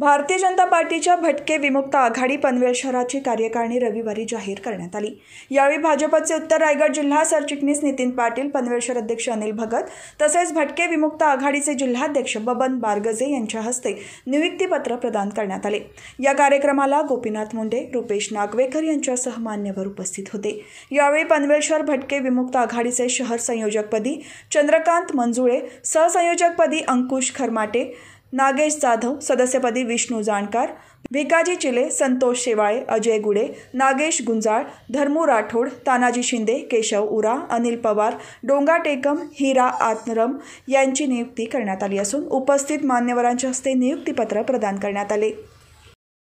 भारतीय जनता पार्टीच्या भटके विमुक्त आघाडी पनवेल शहराची कार्यकारिणी रविवारी जाहीर करण्यात आली यावेळी भाजपचे उत्तर रायगड जिल्हा सरचिटणीस नितीन पाटील पनवेल शहर अध्यक्ष अनिल भगत तसेच भटके विमुक्त आघाडीचे जिल्हाध्यक्ष बबन बारगजे यांच्या हस्ते नियुक्तीपत्र प्रदान करण्यात आले या कार्यक्रमाला गोपीनाथ मुंडे रुपेश नागवेकर यांच्यासह मान्यवर उपस्थित होते यावेळी पनवेलश्वर भटके विमुक्त आघाडीचे शहर संयोजकपदी चंद्रकांत मंजुळे सहसंयोजकपदी अंकुश खरमाटे नागेश जाधव सदस्यपदी विष्णू जाणकार भिकाजी चिले संतोष शेवाळे अजय गुडे नागेश गुंजाळ धर्मू राठोड तानाजी शिंदे केशव उरा अनिल पवार डोंगा टेकम हिरा आत्नरम, यांची नियुक्ती करण्यात आली असून उपस्थित मान्यवरांच्या हस्ते नियुक्तीपत्र प्रदान करण्यात आले